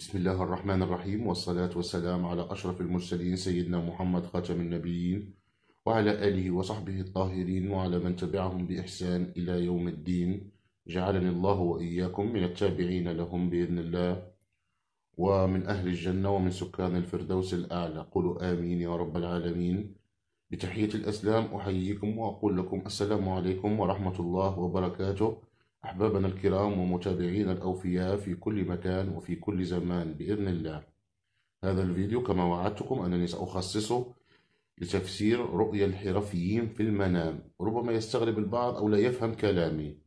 بسم الله الرحمن الرحيم والصلاة والسلام على أشرف المرسلين سيدنا محمد خاتم النبيين وعلى آله وصحبه الطاهرين وعلى من تبعهم بإحسان إلى يوم الدين جعلني الله وإياكم من التابعين لهم بإذن الله ومن أهل الجنة ومن سكان الفردوس الأعلى قولوا آمين يا رب العالمين بتحية الأسلام أحييكم وأقول لكم السلام عليكم ورحمة الله وبركاته أحبابنا الكرام ومتابعينا الأوفياء في كل مكان وفي كل زمان بإذن الله هذا الفيديو كما وعدتكم أنني سأخصصه لتفسير رؤية الحرفيين في المنام ربما يستغرب البعض أو لا يفهم كلامي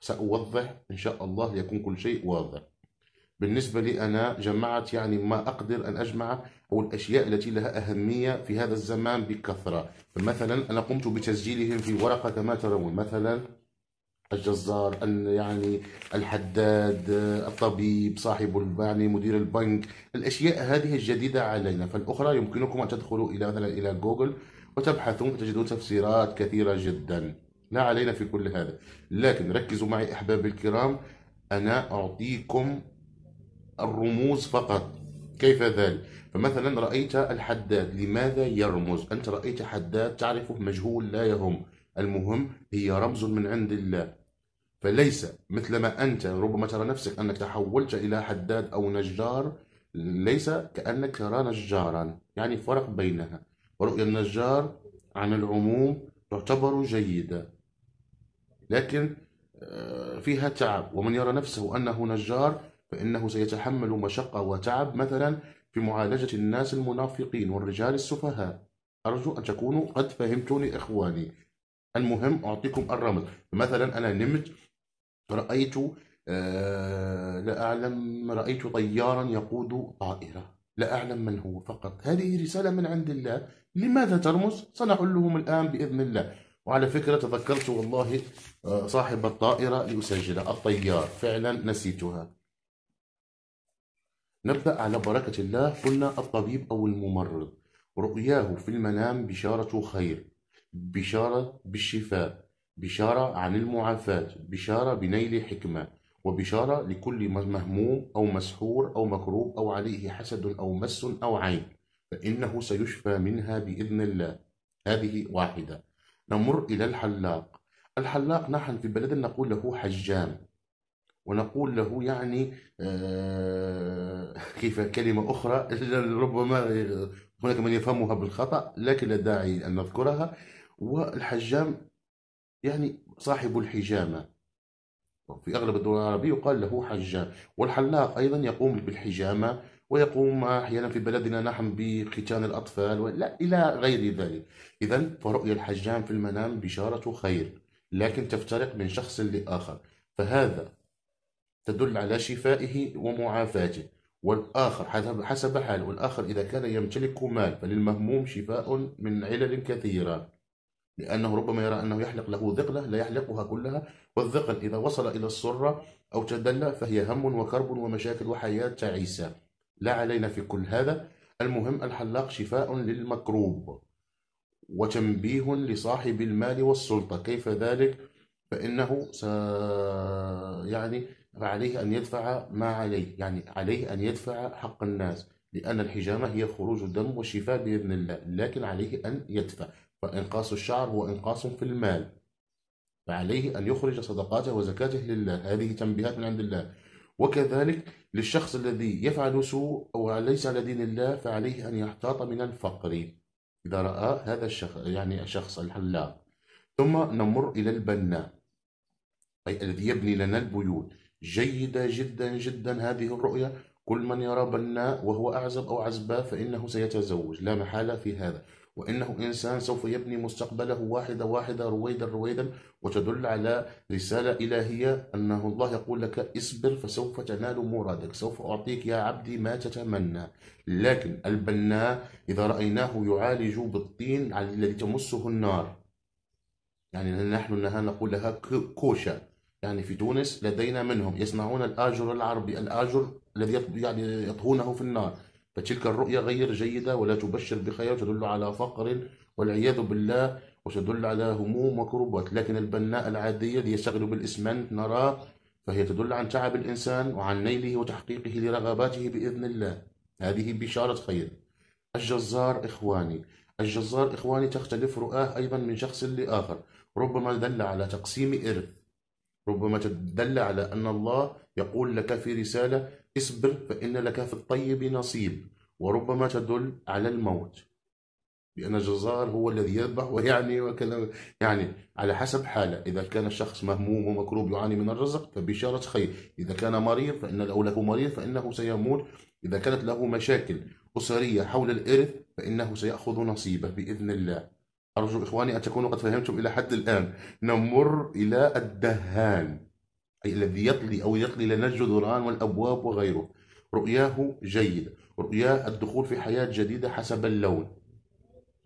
سأوضح إن شاء الله يكون كل شيء واضح بالنسبة لي أنا جمعت يعني ما أقدر أن أجمع أو الأشياء التي لها أهمية في هذا الزمان بكثرة فمثلا أنا قمت بتسجيلهم في ورقة كما ترون مثلا الجزار يعني الحداد آه، الطبيب صاحب يعني مدير البنك الاشياء هذه الجديده علينا فالاخرى يمكنكم ان تدخلوا الى مثلا الى جوجل وتبحثون وتجدون تفسيرات كثيره جدا لا علينا في كل هذا لكن ركزوا معي احبابي الكرام انا اعطيكم الرموز فقط كيف ذلك فمثلا رايت الحداد لماذا يرمز انت رايت حداد تعرفه مجهول لا يهم المهم هي رمز من عند الله فليس مثلما أنت ربما ترى نفسك أنك تحولت إلى حداد أو نجار ليس كأنك ترى نجارا يعني فرق بينها رؤية النجار عن العموم تعتبر جيدة لكن آه، فيها تعب ومن يرى نفسه أنه نجار فإنه سيتحمل مشقة وتعب مثلا في معالجة الناس المنافقين والرجال السفهاء أرجو أن تكونوا قد فهمتوني إخواني المهم أعطيكم الرمز مثلا أنا نمت رأيت آه، لا أعلم رأيت طيارا يقود طائرة لا أعلم من هو فقط هذه رسالة من عند الله لماذا ترمز؟ سنحلهم الآن بإذن الله وعلى فكرة تذكرت والله آه، صاحب الطائرة لأسجلها الطيار فعلا نسيتها نبدأ على بركة الله قلنا الطبيب أو الممرض رؤياه في المنام بشارة خير بشارة بالشفاء بشارة عن المعافاة بشارة بنيل حكمة وبشارة لكل مهموم أو مسحور أو مكروب أو عليه حسد أو مس أو عين فإنه سيشفى منها بإذن الله هذه واحدة نمر إلى الحلاق الحلاق نحن في بلدنا نقول له حجام ونقول له يعني آه كيف كلمة أخرى ربما هناك من يفهمها بالخطأ لكن لا داعي أن نذكرها والحجام يعني صاحب الحجامة في أغلب الدول العربية يقال له حجام والحلاق أيضا يقوم بالحجامة ويقوم أحيانا في بلدنا نحن بختان الأطفال ولا إلى غير ذلك إذا فرؤيا الحجام في المنام بشارة خير لكن تفترق من شخص لآخر فهذا تدل على شفائه ومعافاته والآخر حسب حاله والآخر إذا كان يمتلك مال فللمهموم شفاء من علل كثيرة لأنه ربما يرى أنه يحلق له ذقلة لا يحلقها كلها والذقل إذا وصل إلى السرة أو تدلى فهي هم وكرب ومشاكل وحياة تعيسة لا علينا في كل هذا المهم الحلاق شفاء للمكروب وتنبيه لصاحب المال والسلطة كيف ذلك فإنه س... يعني فعليه أن يدفع ما عليه يعني عليه أن يدفع حق الناس لأن الحجامة هي خروج الدم والشفاء بإذن الله لكن عليه أن يدفع وإنقاص الشعر هو إنقاص في المال فعليه أن يخرج صدقاته وزكاته لله هذه تنبيهات من عند الله وكذلك للشخص الذي يفعل سوء أو ليس على دين الله فعليه أن يحتاط من الفقر إذا رأى هذا الشخص يعني الشخص الحلاق ثم نمر إلى البناء أي الذي يبني لنا البيوت جيدة جدا جدا هذه الرؤية كل من يرى بناء وهو أعزب أو عزباء فإنه سيتزوج لا محالة في هذا وإنه إنسان سوف يبني مستقبله واحدة واحدة رويدا رويدا وتدل على رسالة إلهية أنه الله يقول لك اصبر فسوف تنال مرادك سوف أعطيك يا عبدي ما تتمنى لكن البناء إذا رأيناه يعالج بالطين الذي تمسه النار يعني نحن نقول لها كوشة يعني في تونس لدينا منهم يصنعون الآجر العربي الآجر الذي يعني يطهونه في النار فتلك الرؤيا غير جيدة ولا تبشر بخير وتدل على فقر والعياذ بالله وتدل على هموم وكربات لكن البناء العادية يشتغل بالإسمنت نراه فهي تدل عن تعب الإنسان وعن نيله وتحقيقه لرغباته بإذن الله هذه بشارة خير الجزار إخواني الجزار إخواني تختلف رؤاه أيضا من شخص لآخر ربما دل على تقسيم إرث ربما تدل على أن الله يقول لك في رسالة اصبر فإن لك في الطيب نصيب وربما تدل على الموت لأن الجزار هو الذي يذبح ويعني وكذا يعني على حسب حالة إذا كان الشخص مهموم ومكروب يعاني من الرزق فبشارة خير إذا كان مريض فإن أو له مريض فإنه سيموت إذا كانت له مشاكل أسرية حول الإرث فإنه سيأخذ نصيبه بإذن الله أرجو إخواني أن تكونوا قد فهمتم إلى حد الآن نمر إلى الدهان أي الذي يطلي أو يطلي لنا الجدران والأبواب وغيره رؤياه جيدة رؤيا الدخول في حياة جديدة حسب اللون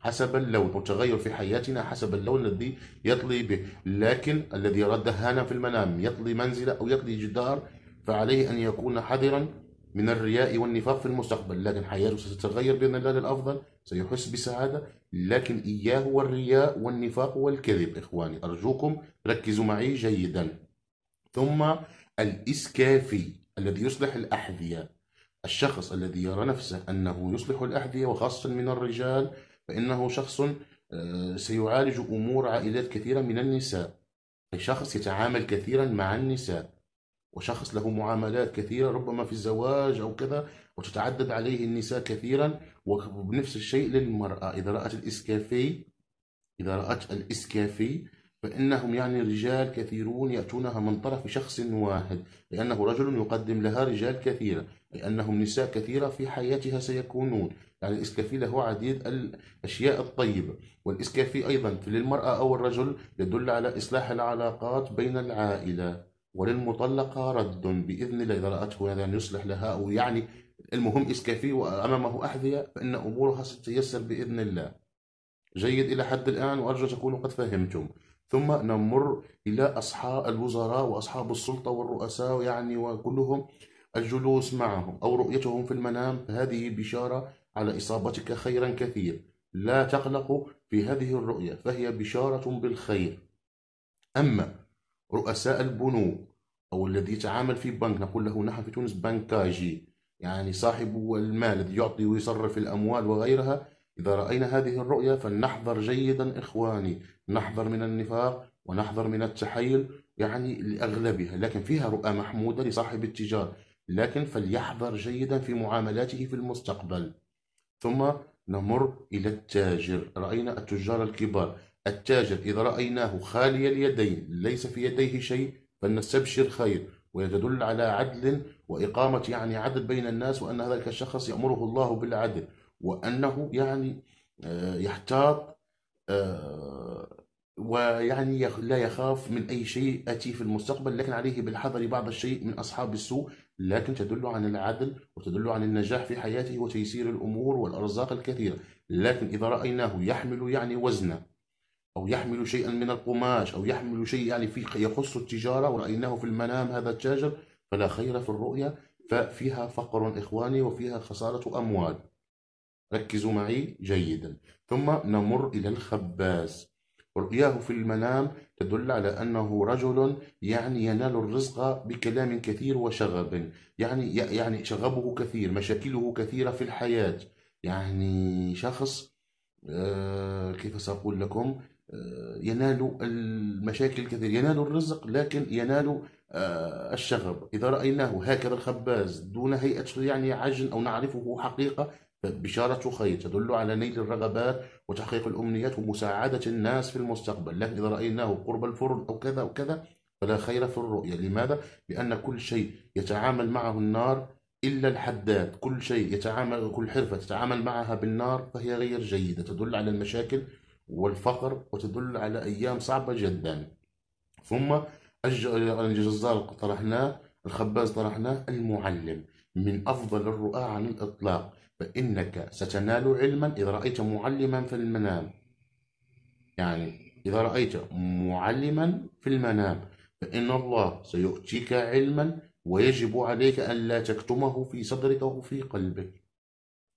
حسب اللون أو تغير في حياتنا حسب اللون الذي يطلي به لكن الذي يرى دهانا في المنام يطلي منزلة أو يطلي جدار فعليه أن يكون حذرا من الرياء والنفاق في المستقبل لكن حياته ستتغير بإذن الله للأفضل سيحس بسعادة لكن إياه والرياء والنفاق والكذب إخواني أرجوكم ركزوا معي جيداً ثم الإسكافي الذي يصلح الأحذية الشخص الذي يرى نفسه أنه يصلح الأحذية وخاصة من الرجال فإنه شخص آه، سيعالج أمور عائلات كثيرة من النساء شخص يتعامل كثيرا مع النساء وشخص له معاملات كثيرة ربما في الزواج أو كذا وتتعدد عليه النساء كثيرا وبنفس الشيء للمرأة إذا رأت الإسكافي إذا رأت الإسكافي فإنهم يعني رجال كثيرون يأتونها من طرف شخص واحد لأنه رجل يقدم لها رجال كثيرة لأنهم نساء كثيرة في حياتها سيكونون يعني الإسكافي له عديد الأشياء الطيبة والإسكافي أيضا للمرأة أو الرجل يدل على إصلاح العلاقات بين العائلة وللمطلقة رد بإذن الله إذا رأته هذا يعني يصلح لها أو يعني المهم إسكافي وأمامه أحذية فإن أمورها ستيسر بإذن الله جيد إلى حد الآن وأرجو تكونوا قد فهمتم ثم نمر إلى أصحاب الوزراء وأصحاب السلطة والرؤساء يعني وكلهم الجلوس معهم أو رؤيتهم في المنام هذه بشارة على إصابتك خيرا كثير لا تقلق في هذه الرؤية فهي بشارة بالخير أما رؤساء البنوك أو الذي يتعامل في بنك نقول له نحن في تونس بنكاجي يعني صاحب المال الذي يعطي ويصرف الأموال وغيرها إذا رأينا هذه الرؤية فلنحذر جيدا إخواني نحذر من النفاق ونحذر من التحيل يعني لأغلبها لكن فيها رؤى محمودة لصاحب التجار لكن فليحذر جيدا في معاملاته في المستقبل ثم نمر إلى التاجر رأينا التجار الكبار التاجر إذا رأيناه خالي اليدين ليس في يديه شيء فلنستبشر خير ويتدل على عدل وإقامة يعني عدل بين الناس وأن هذا الشخص يأمره الله بالعدل وأنه يعني آه، يحتاط آه، ويعني لا يخاف من أي شيء أتي في المستقبل لكن عليه بالحذر بعض الشيء من أصحاب السوء لكن تدل عن العدل وتدل عن النجاح في حياته وتيسير الأمور والأرزاق الكثيرة لكن إذا رأيناه يحمل يعني وزنا أو يحمل شيئا من القماش أو يحمل شيء يعني في يخص التجارة ورأيناه في المنام هذا التاجر فلا خير في الرؤيا ففيها فقر إخواني وفيها خسارة أموال ركزوا معي جيدا ثم نمر إلى الخباز رؤياه في المنام تدل على أنه رجل يعني ينال الرزق بكلام كثير وشغب يعني يعني شغبه كثير مشاكله كثيرة في الحياة يعني شخص آه، كيف سأقول لكم آه، ينال المشاكل كثير ينال الرزق لكن ينال آه، الشغب إذا رأيناه هكذا الخباز دون هيئة يعني عجن أو نعرفه حقيقة بشارة خير تدل على نيل الرغبات وتحقيق الأمنيات ومساعدة الناس في المستقبل لكن إذا رأيناه قرب الفرن أو كذا أو كذا فلا خير في الرؤية لماذا؟ لأن كل شيء يتعامل معه النار إلا الحداد كل شيء يتعامل كل حرفة تتعامل معها بالنار فهي غير جيدة تدل على المشاكل والفقر وتدل على أيام صعبة جدا ثم الجزار طرحناه الخباز طرحناه المعلم من أفضل الرؤى على الإطلاق فإنك ستنال علما إذا رأيت معلما في المنام يعني إذا رأيت معلما في المنام فإن الله سيؤتيك علما ويجب عليك أن لا تكتمه في صدرك أو في قلبك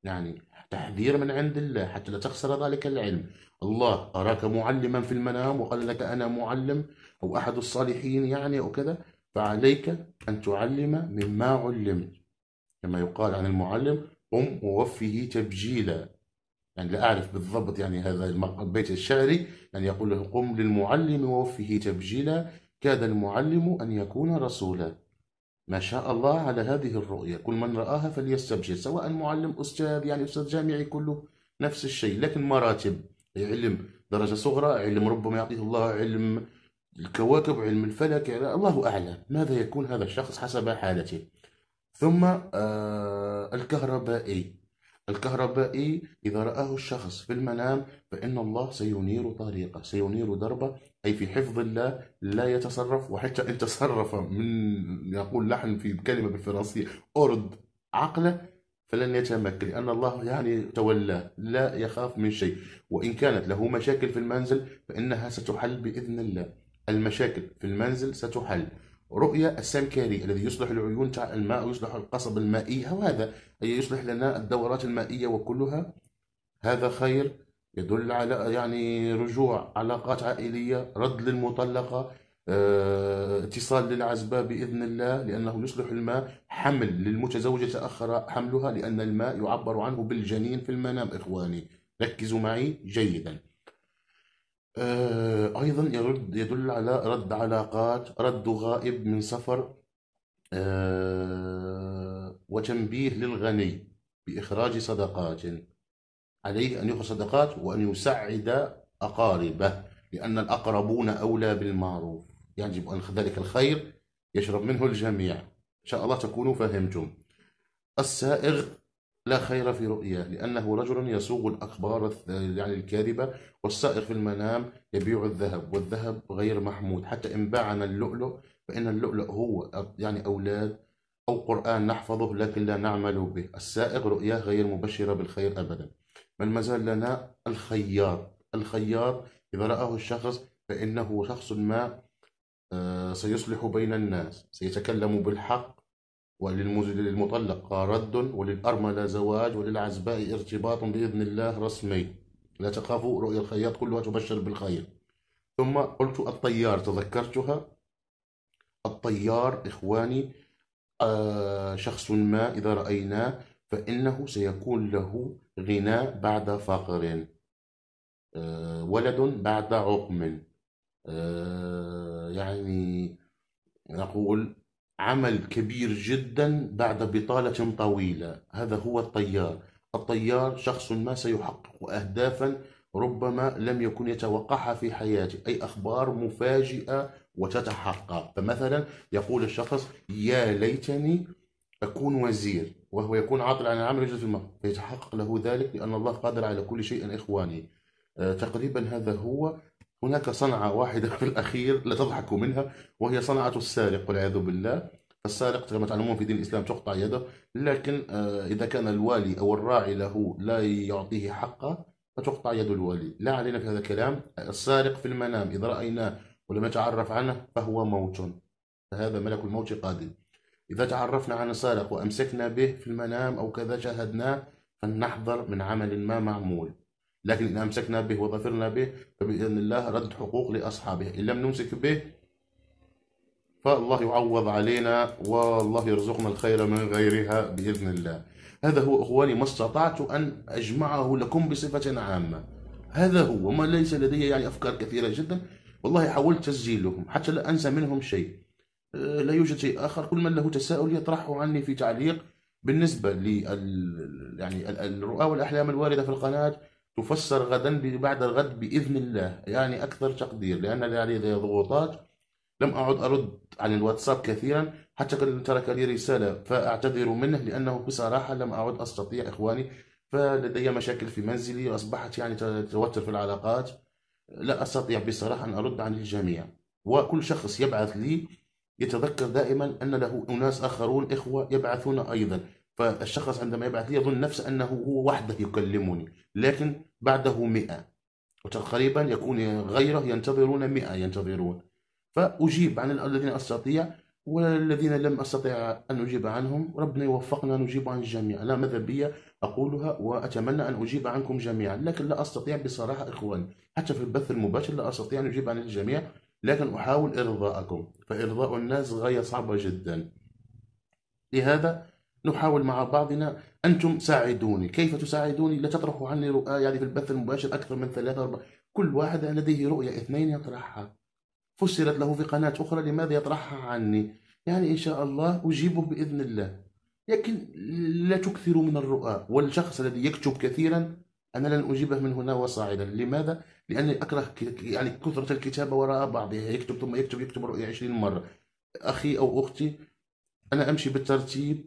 يعني تحذير من عند الله حتى لا تخسر ذلك العلم الله أراك معلما في المنام وقال لك أنا معلم أو أحد الصالحين يعني أو كذا فعليك أن تعلم مما علمت كما يقال عن المعلم قم ووفه تبجيلا يعني لا أعرف بالضبط يعني هذا البيت الشعري يعني يقول له قم للمعلم ووفه تبجيلا كاد المعلم أن يكون رسولا ما شاء الله على هذه الرؤية كل من رآها فليستبشر سواء معلم أستاذ يعني أستاذ جامعي كله نفس الشيء لكن مراتب علم درجة صغرى علم ربما يعطيه الله علم الكواكب علم الفلك يعني الله أعلم ماذا يكون هذا الشخص حسب حالته ثم آه الكهربائي الكهربائي إذا رآه الشخص في المنام فإن الله سينير طريقه سينير دربه أي في حفظ الله لا يتصرف وحتى إن تصرف من يقول لحن في كلمة بالفرنسية أرد عقله فلن يتمكن لأن الله يعني تولاه لا يخاف من شيء وإن كانت له مشاكل في المنزل فإنها ستحل بإذن الله المشاكل في المنزل ستحل رؤية السمكاري الذي يصلح العيون تاع الماء ويصلح القصب المائي وهذا أي يصلح لنا الدورات المائية وكلها هذا خير يدل على يعني رجوع علاقات عائلية رد للمطلقة آه، اتصال للعزبة بإذن الله لأنه يصلح الماء حمل للمتزوجة تأخر حملها لأن الماء يعبر عنه بالجنين في المنام إخواني ركزوا معي جيدا آه، أيضا يرد يدل على رد علاقات رد غائب من سفر آه، وتنبيه للغني بإخراج صدقات عليه أن يخرج صدقات وأن يسعد أقاربه لأن الأقربون أولى بالمعروف يجب أن ذلك الخير يشرب منه الجميع إن شاء الله تكونوا فهمتم السائغ لا خير في رؤياه لأنه رجل يسوق الأخبار يعني الكاذبة والسائق في المنام يبيع الذهب والذهب غير محمود حتى إن باعنا اللؤلؤ فإن اللؤلؤ هو يعني أولاد أو قرآن نحفظه لكن لا نعمل به السائق رؤياه غير مبشرة بالخير أبدا بل مازال لنا الخياط الخياط إذا رآه الشخص فإنه شخص ما آه، سيصلح بين الناس سيتكلم بالحق وللمطلق رد وللأرملة زواج وللعزباء ارتباط بإذن الله رسمي لا تخافوا رؤيا الخياط كلها تبشر بالخير ثم قلت الطيار تذكرتها الطيار إخواني آه، شخص ما إذا رأيناه فإنه سيكون له غنى بعد فقر آه، ولد بعد عقم آه، يعني نقول عمل كبير جدا بعد بطالة طويلة هذا هو الطيار الطيار شخص ما سيحقق أهدافا ربما لم يكن يتوقعها في حياته أي أخبار مفاجئة وتتحقق فمثلا يقول الشخص يا ليتني أكون وزير وهو يكون عاطل عن العمل يجلس في المغرب فيتحقق له ذلك لأن الله قادر على كل شيء إخواني آه، تقريبا هذا هو هناك صنعة واحدة في الأخير لا تضحكوا منها وهي صنعة السارق والعياذ بالله السارق كما تعلمون في دين الإسلام تقطع يده لكن آه، إذا كان الوالي أو الراعي له لا يعطيه حقه فتقطع يد الوالي لا علينا في هذا الكلام السارق في المنام إذا رأيناه ولم نتعرف عنه فهو موت فهذا ملك الموت قادم إذا تعرفنا عن السارق وأمسكنا به في المنام أو كذا شاهدناه فلنحذر من عمل ما معمول لكن إذا أمسكنا به وظفرنا به فبإذن الله رد حقوق لأصحابه إن لم نمسك به فالله يعوض علينا والله يرزقنا الخير من غيرها بإذن الله هذا هو أخواني ما استطعت أن أجمعه لكم بصفة عامة هذا هو ما ليس لدي يعني أفكار كثيرة جدا والله حاولت تسجيلهم حتى لا أنسى منهم شيء أه، لا يوجد شيء آخر كل من له تساؤل يطرحه عني في تعليق بالنسبة لل يعني الرؤى والأحلام الواردة في القناة تفسر غدا بعد الغد باذن الله يعني اكثر تقدير لان لدي ضغوطات لم اعد ارد عن الواتساب كثيرا حتى قد ترك لي رساله فاعتذر منه لانه بصراحه لم اعد استطيع اخواني فلدي مشاكل في منزلي واصبحت يعني توتر في العلاقات لا استطيع بصراحه ان ارد عن الجميع وكل شخص يبعث لي يتذكر دائما ان له اناس اخرون اخوه يبعثون ايضا فالشخص عندما يبعث لي يظن نفسه أنه هو وحده يكلمني لكن بعده مئة وتقريبا يكون غيره ينتظرون مئة ينتظرون فأجيب عن الذين أستطيع والذين لم أستطع أن أجيب عنهم ربنا يوفقنا أن نجيب عن الجميع لا مذهبية أقولها وأتمنى أن أجيب عنكم جميعا لكن لا أستطيع بصراحة إخواني حتى في البث المباشر لا أستطيع أن أجيب عن الجميع لكن أحاول إرضاءكم فإرضاء الناس غاية صعبة جدا لهذا نحاول مع بعضنا انتم ساعدوني كيف تساعدوني لا تطرحوا عني رؤى يعني في البث المباشر اكثر من ثلاثة أربعة كل واحد لديه رؤية اثنين يطرحها فسرت له في قناة أخرى لماذا يطرحها عني يعني إن شاء الله أجيبه بإذن الله لكن لا تكثروا من الرؤى والشخص الذي يكتب كثيرا أنا لن أجيبه من هنا وصاعدا لماذا؟ لأني أكره يعني كثرة الكتابة وراء بعضها يكتب ثم يكتب يكتب رؤية 20 مرة أخي أو أختي أنا أمشي بالترتيب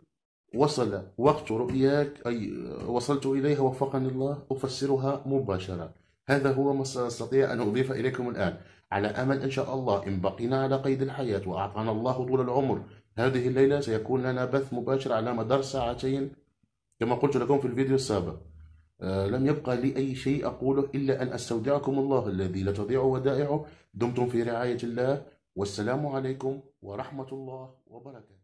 وصل وقت رؤياك أي وصلت إليها وفقني الله أفسرها مباشرة هذا هو ما سأستطيع أن أضيف إليكم الآن على أمل إن شاء الله إن بقينا على قيد الحياة وأعطانا الله طول العمر هذه الليلة سيكون لنا بث مباشر على مدار ساعتين كما قلت لكم في الفيديو السابق آه، لم يبقى لي أي شيء أقوله إلا أن أستودعكم الله الذي لا تضيع ودائعه دمتم في رعاية الله والسلام عليكم ورحمة الله وبركاته